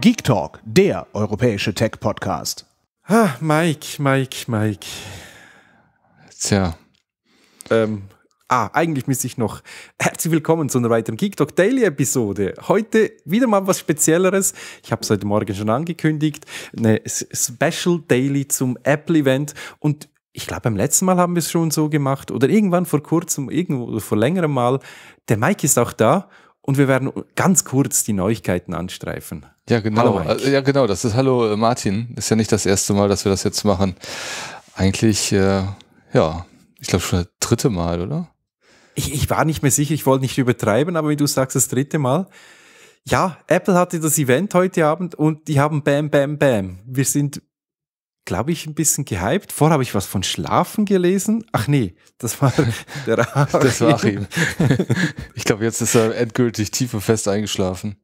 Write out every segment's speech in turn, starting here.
Geek Talk, der europäische Tech-Podcast. Ah, Mike, Mike, Mike. Tja. Ähm, ah, eigentlich müsste ich noch. Herzlich willkommen zu einer weiteren Geek Talk Daily Episode. Heute wieder mal was Spezielleres. Ich habe es heute Morgen schon angekündigt. Eine Special Daily zum Apple-Event. Und ich glaube, beim letzten Mal haben wir es schon so gemacht. Oder irgendwann vor kurzem, irgendwo vor längerem Mal. Der Mike ist auch da. Und wir werden ganz kurz die Neuigkeiten anstreifen. Ja, genau. Hallo, äh, ja, genau. Das ist Hallo äh, Martin. Ist ja nicht das erste Mal, dass wir das jetzt machen. Eigentlich, äh, ja, ich glaube schon das dritte Mal, oder? Ich, ich war nicht mehr sicher, ich wollte nicht übertreiben, aber wie du sagst, das dritte Mal. Ja, Apple hatte das Event heute Abend und die haben Bam, Bam, Bam. Wir sind, glaube ich, ein bisschen gehypt. Vorher habe ich was von Schlafen gelesen. Ach nee, das war der Achim. Das war Achim. ich glaube, jetzt ist er endgültig tief und fest eingeschlafen.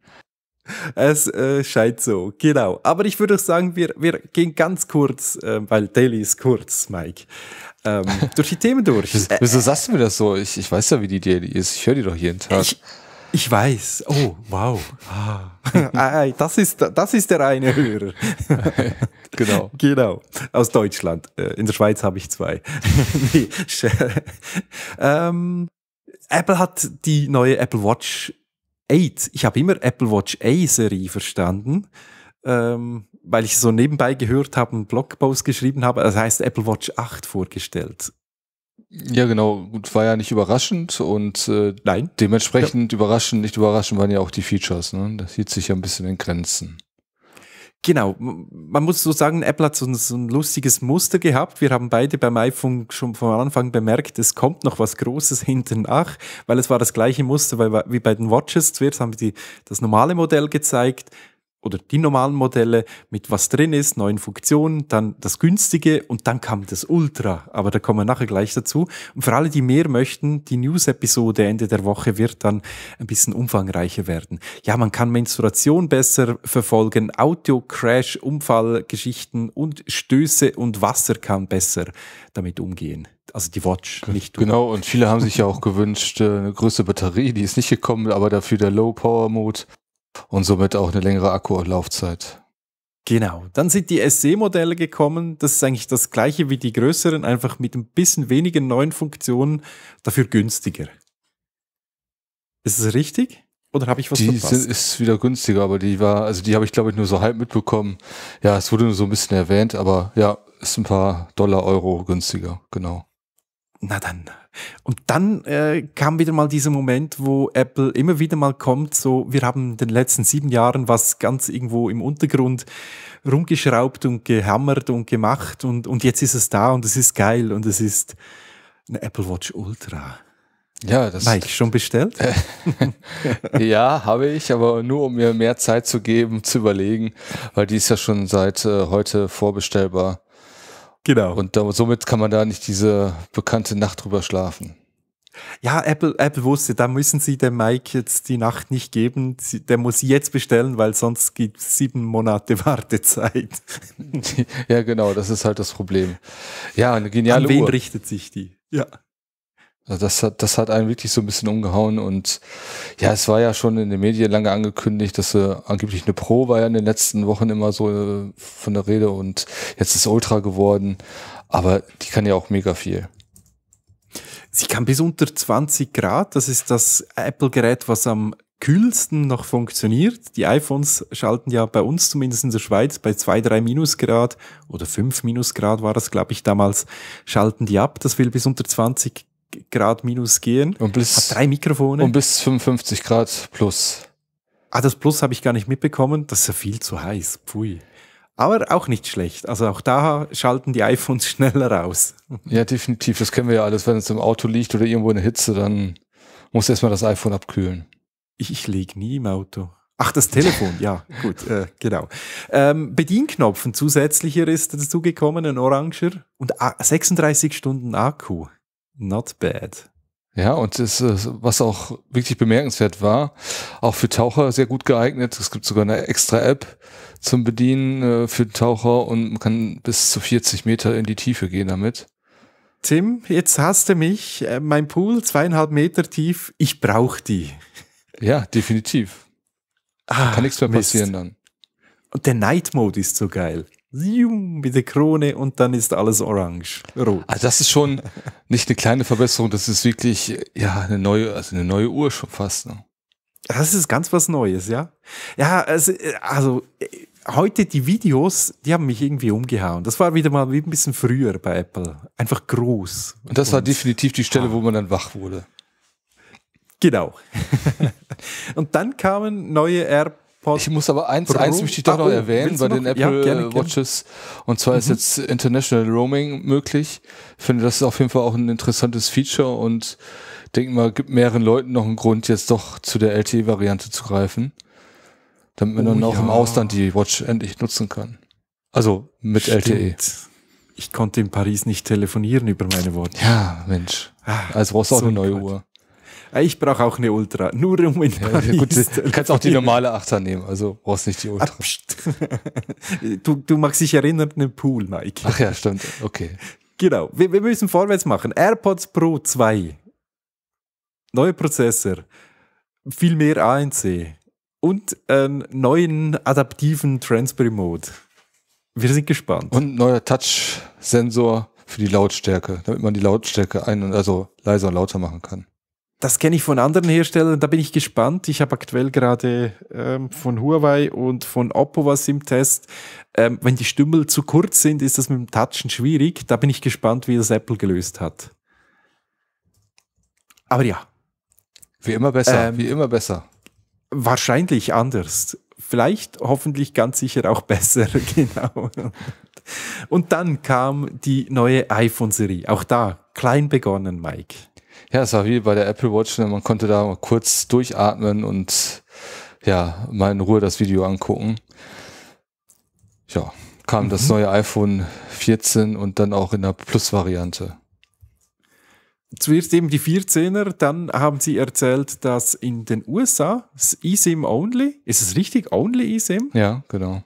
Es äh, scheint so, genau. Aber ich würde sagen, wir, wir gehen ganz kurz, äh, weil Daily ist kurz, Mike, ähm, durch die Themen durch. Wieso sagst du mir das so? Ich, ich weiß ja, wie die Daily ist. Ich höre die doch jeden Tag. Ich, ich weiß. Oh, wow. Ah, das, ist, das ist der eine Hörer. genau. Genau. Aus Deutschland. Äh, in der Schweiz habe ich zwei. ähm, Apple hat die neue Apple Watch 8. Ich habe immer Apple Watch A-Serie verstanden, ähm, weil ich so nebenbei gehört habe, einen Blogpost geschrieben habe, das heißt Apple Watch 8 vorgestellt. Ja, genau. Gut, war ja nicht überraschend und äh, Nein. dementsprechend ja. überraschend, nicht überraschend waren ja auch die Features. Ne? Das hielt sich ja ein bisschen in Grenzen. Genau, man muss so sagen, Apple hat so ein, so ein, lustiges Muster gehabt. Wir haben beide beim iPhone schon von Anfang bemerkt, es kommt noch was Großes hinten nach, weil es war das gleiche Muster wie bei den Watches. Zuerst haben die das normale Modell gezeigt, oder die normalen Modelle mit was drin ist, neuen Funktionen, dann das günstige und dann kam das Ultra. Aber da kommen wir nachher gleich dazu. Und für alle, die mehr möchten, die News-Episode Ende der Woche wird dann ein bisschen umfangreicher werden. Ja, man kann Menstruation besser verfolgen, audio Crash, Unfallgeschichten und Stöße und Wasser kann besser damit umgehen also die Watch, nicht du. Genau, und viele haben sich ja auch gewünscht, äh, eine größere Batterie, die ist nicht gekommen, aber dafür der Low-Power-Mode und somit auch eine längere Akkulaufzeit. Genau, dann sind die SE-Modelle gekommen. Das ist eigentlich das gleiche wie die größeren, einfach mit ein bisschen weniger neuen Funktionen, dafür günstiger. Ist es richtig? Oder habe ich was die verpasst? Die ist wieder günstiger, aber die war, also die habe ich glaube ich nur so halb mitbekommen. Ja, es wurde nur so ein bisschen erwähnt, aber ja, ist ein paar Dollar, Euro günstiger, genau na dann. Und dann äh, kam wieder mal dieser Moment, wo Apple immer wieder mal kommt, so, wir haben in den letzten sieben Jahren was ganz irgendwo im Untergrund rumgeschraubt und gehammert und gemacht und, und jetzt ist es da und es ist geil und es ist eine Apple Watch Ultra. Ja, das. Mike, schon bestellt? ja, habe ich, aber nur um mir mehr Zeit zu geben, zu überlegen, weil die ist ja schon seit äh, heute vorbestellbar. Genau. Und da, somit kann man da nicht diese bekannte Nacht drüber schlafen. Ja, Apple, Apple wusste, da müssen sie dem Mike jetzt die Nacht nicht geben. Sie, der muss jetzt bestellen, weil sonst gibt es sieben Monate Wartezeit. ja, genau, das ist halt das Problem. Ja, eine geniale An wen Uhr. richtet sich die? Ja. Also das hat, das hat einen wirklich so ein bisschen umgehauen und ja, es war ja schon in den Medien lange angekündigt, dass äh, angeblich eine Pro war ja in den letzten Wochen immer so äh, von der Rede und jetzt ist Ultra geworden, aber die kann ja auch mega viel. Sie kann bis unter 20 Grad, das ist das Apple-Gerät, was am kühlsten noch funktioniert. Die iPhones schalten ja bei uns zumindest in der Schweiz bei zwei drei Minusgrad oder fünf Minusgrad war das, glaube ich, damals, schalten die ab. Das will bis unter 20 Grad minus gehen. Und bis, hat drei Mikrofone. Und bis 55 Grad plus. Ah, das Plus habe ich gar nicht mitbekommen. Das ist ja viel zu heiß. Pfui. Aber auch nicht schlecht. Also auch da schalten die iPhones schneller aus. Ja, definitiv. Das kennen wir ja alles. Wenn es im Auto liegt oder irgendwo in der Hitze, dann muss erstmal das iPhone abkühlen. Ich, ich liege nie im Auto. Ach, das Telefon, ja, gut, äh, genau. Ähm, Bedienknopf, ein zusätzlicher ist dazugekommen, ein oranger und 36 ah, Stunden Akku. Not bad. Ja, und das, äh, was auch wirklich bemerkenswert war, auch für Taucher sehr gut geeignet. Es gibt sogar eine extra App zum Bedienen äh, für Taucher und man kann bis zu 40 Meter in die Tiefe gehen damit. Tim, jetzt hast du mich. Äh, mein Pool zweieinhalb Meter tief. Ich brauche die. Ja, definitiv. Ah, kann nichts mehr passieren Mist. dann. Und der Night Mode ist so geil mit der Krone und dann ist alles orange, rot. Also das ist schon nicht eine kleine Verbesserung, das ist wirklich ja eine neue, also eine neue Uhr schon fast. Ne? Das ist ganz was Neues, ja. Ja, also, also heute die Videos, die haben mich irgendwie umgehauen. Das war wieder mal wie ein bisschen früher bei Apple, einfach groß. Und das war definitiv die Stelle, wo man dann wach wurde. Genau. und dann kamen neue Air ich muss aber eins, eins möchte ich doch noch ah, oh, erwähnen bei den Apple ja, gerne, Watches. Und zwar mhm. ist jetzt International Roaming möglich. Ich finde, das ist auf jeden Fall auch ein interessantes Feature und denke mal, gibt mehreren Leuten noch einen Grund, jetzt doch zu der LTE-Variante zu greifen. Damit man oh, dann auch ja. im Ausland die Watch endlich nutzen kann. Also mit Stimmt. LTE. Ich konnte in Paris nicht telefonieren über meine Watch. Ja, Mensch. Ah, also brauchst du auch eine neue Uhr. Äh, ich brauche auch eine Ultra, nur um in Paris ja, gut, Du kannst auch die normale Achter nehmen, also brauchst nicht die ah, Ultra. du, du magst dich erinnern, an den Pool, Mike. Ach ja, stimmt, okay. Genau, wir, wir müssen vorwärts machen. AirPods Pro 2, neue Prozessor, viel mehr ANC und einen neuen adaptiven Transparent Mode. Wir sind gespannt. Und neuer Touch-Sensor für die Lautstärke, damit man die Lautstärke ein- also leiser und lauter machen kann. Das kenne ich von anderen Herstellern, da bin ich gespannt. Ich habe aktuell gerade ähm, von Huawei und von Oppo was im Test. Ähm, wenn die Stümmel zu kurz sind, ist das mit dem Touchen schwierig. Da bin ich gespannt, wie das Apple gelöst hat. Aber ja. Wie immer besser, ähm, wie immer besser. Wahrscheinlich anders. Vielleicht, hoffentlich ganz sicher auch besser, genau. Und dann kam die neue iPhone-Serie. Auch da, klein begonnen, Mike. Ja, es war wie bei der Apple Watch, ne? man konnte da mal kurz durchatmen und ja, mal in Ruhe das Video angucken. Ja, kam mhm. das neue iPhone 14 und dann auch in der Plus-Variante. Zuerst eben die 14er, dann haben sie erzählt, dass in den USA das eSIM only, ist es richtig, only eSIM? Ja, genau.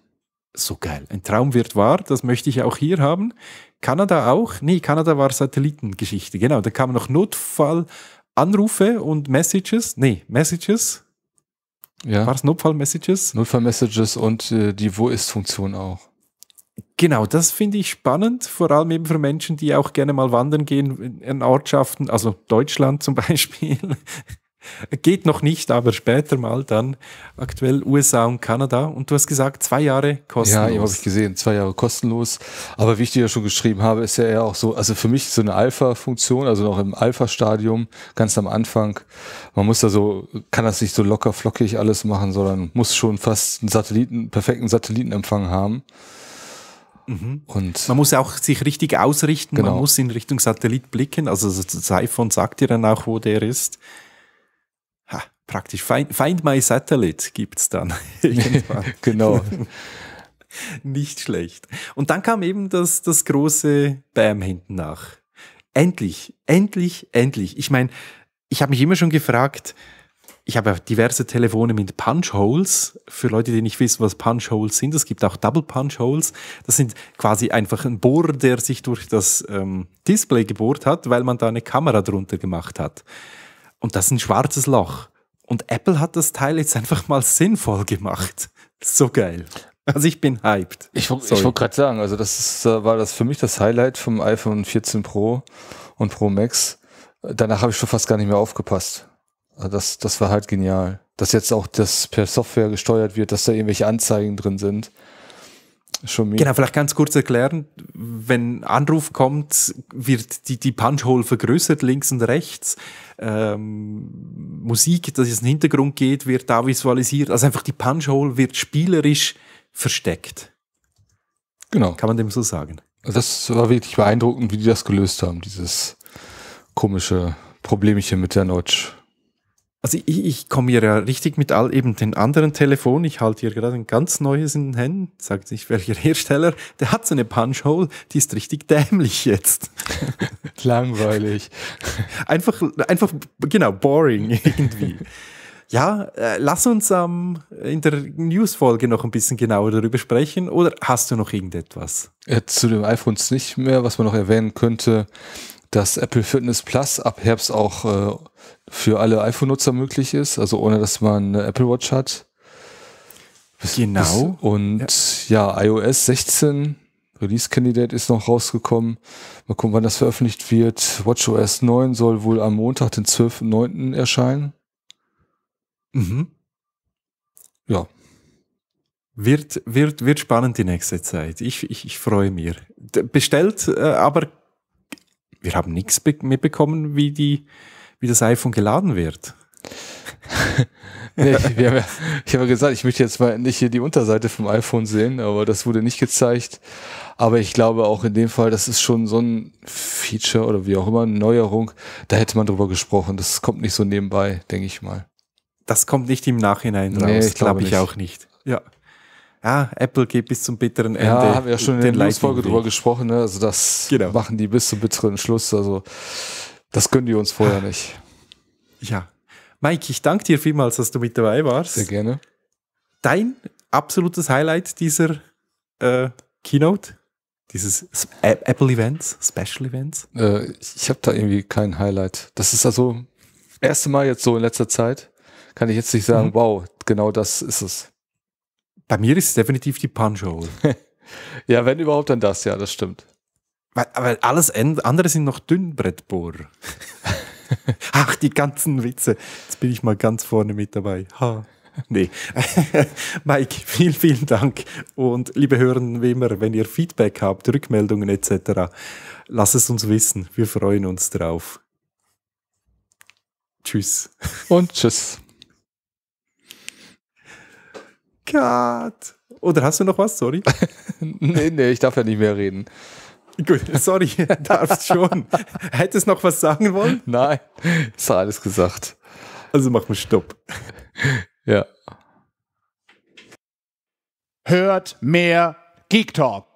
So geil. Ein Traum wird wahr, das möchte ich auch hier haben. Kanada auch? Nee, Kanada war Satellitengeschichte, genau. Da kamen noch Notfallanrufe und Messages. Nee, Messages. Ja. War es Notfallmessages? Notfallmessages und äh, die Wo ist-Funktion auch. Genau, das finde ich spannend, vor allem eben für Menschen, die auch gerne mal wandern gehen in Ortschaften, also Deutschland zum Beispiel, Geht noch nicht, aber später mal dann. Aktuell USA und Kanada. Und du hast gesagt, zwei Jahre kostenlos. Ja, habe ich gesehen, zwei Jahre kostenlos. Aber wie ich dir ja schon geschrieben habe, ist ja eher auch so, also für mich so eine Alpha-Funktion, also noch im Alpha-Stadium, ganz am Anfang. Man muss da so, kann das nicht so locker flockig alles machen, sondern muss schon fast einen Satelliten, perfekten Satellitenempfang haben. Mhm. Und man muss auch sich richtig ausrichten, genau. man muss in Richtung Satellit blicken. Also das iPhone sagt dir dann auch, wo der ist praktisch Find, Find My Satellite gibt es dann irgendwann. genau. Nicht schlecht. Und dann kam eben das, das große Bam hinten nach. Endlich, endlich, endlich. Ich meine, ich habe mich immer schon gefragt, ich habe diverse Telefone mit Punch-Holes. Für Leute, die nicht wissen, was Punch-Holes sind, es gibt auch Double-Punch-Holes. Das sind quasi einfach ein Bohrer, der sich durch das ähm, Display gebohrt hat, weil man da eine Kamera drunter gemacht hat. Und das ist ein schwarzes Loch. Und Apple hat das Teil jetzt einfach mal sinnvoll gemacht. So geil. Also ich bin hyped. Ich, ich wollte gerade sagen, also das ist, äh, war das für mich das Highlight vom iPhone 14 Pro und Pro Max. Danach habe ich schon fast gar nicht mehr aufgepasst. Also das, das war halt genial. Dass jetzt auch das per Software gesteuert wird, dass da irgendwelche Anzeigen drin sind. Schon Genau, vielleicht ganz kurz erklären, wenn Anruf kommt, wird die, die Punchhole vergrößert links und rechts. Ähm, Musik, dass es in den Hintergrund geht, wird da visualisiert. Also einfach die Punchhole wird spielerisch versteckt. Genau. Kann man dem so sagen. Also das war wirklich beeindruckend, wie die das gelöst haben, dieses komische Problemchen mit der Notch. Also ich, ich komme hier ja richtig mit all eben den anderen Telefonen. Ich halte hier gerade ein ganz neues in den Händen. Sagt nicht welcher Hersteller. Der hat so eine Punchhole, die ist richtig dämlich jetzt. Langweilig. Einfach, einfach genau boring irgendwie. ja, äh, lass uns ähm, in der Newsfolge noch ein bisschen genauer darüber sprechen. Oder hast du noch irgendetwas? Ja, äh, zu dem iPhones nicht mehr, was man noch erwähnen könnte dass Apple Fitness Plus ab Herbst auch äh, für alle iPhone-Nutzer möglich ist, also ohne dass man eine Apple Watch hat. Bis, genau. Bis, und ja. ja. iOS 16 Release Candidate ist noch rausgekommen. Mal gucken, wann das veröffentlicht wird. WatchOS 9 soll wohl am Montag, den 12.09. erscheinen. Mhm. Ja. Wird, wird, wird spannend die nächste Zeit. Ich, ich, ich freue mich. Bestellt, äh, aber wir haben nichts mitbekommen, wie, die, wie das iPhone geladen wird. nee, ja, ich habe gesagt, ich möchte jetzt mal nicht hier die Unterseite vom iPhone sehen, aber das wurde nicht gezeigt. Aber ich glaube auch in dem Fall, das ist schon so ein Feature oder wie auch immer, eine Neuerung. Da hätte man drüber gesprochen. Das kommt nicht so nebenbei, denke ich mal. Das kommt nicht im Nachhinein raus, nee, glaube glaub ich nicht. auch nicht. Ja ja, ah, Apple geht bis zum bitteren Ende. Ja, haben wir ja schon in der News-Folge drüber gesprochen, ne? Also das genau. machen die bis zum bitteren Schluss. Also das können die uns vorher ah. nicht. Ja. Mike, ich danke dir vielmals, dass du mit dabei warst. Sehr gerne. Dein absolutes Highlight dieser äh, Keynote? Dieses Apple Events, Special Events? Äh, ich habe da irgendwie kein Highlight. Das ist also das erste Mal jetzt so in letzter Zeit, kann ich jetzt nicht sagen, mhm. wow, genau das ist es bei mir ist es definitiv die Punch-Hole. ja, wenn überhaupt, dann das, ja, das stimmt. Weil, weil alles andere sind noch Dünnbrettbohr. Ach, die ganzen Witze. Jetzt bin ich mal ganz vorne mit dabei. Ha. Nee. Mike, vielen, vielen Dank. Und liebe Hörenden, wie immer, wenn ihr Feedback habt, Rückmeldungen etc., lasst es uns wissen. Wir freuen uns drauf. Tschüss. Und tschüss. Richard! Oder hast du noch was? Sorry. nee, nee, ich darf ja nicht mehr reden. Gut, sorry, darfst schon. Hättest noch was sagen wollen? Nein, ist alles gesagt. Also machen wir Stopp. Ja. Hört mehr Geek Talk.